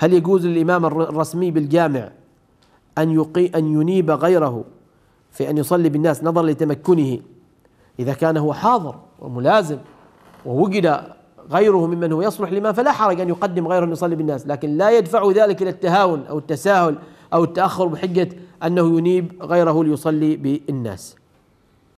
هل يجوز للإمام الرسمي بالجامع أن يقي أن ينيب غيره في أن يصلي بالناس نظرا لتمكنه إذا كان هو حاضر وملازم ووجد غيره ممن هو يصلح لما فلا حرج أن يقدم غيره أن يصلي بالناس لكن لا يدفع ذلك إلى التهاون أو التساهل أو التأخر بحجة أنه ينيب غيره ليصلي بالناس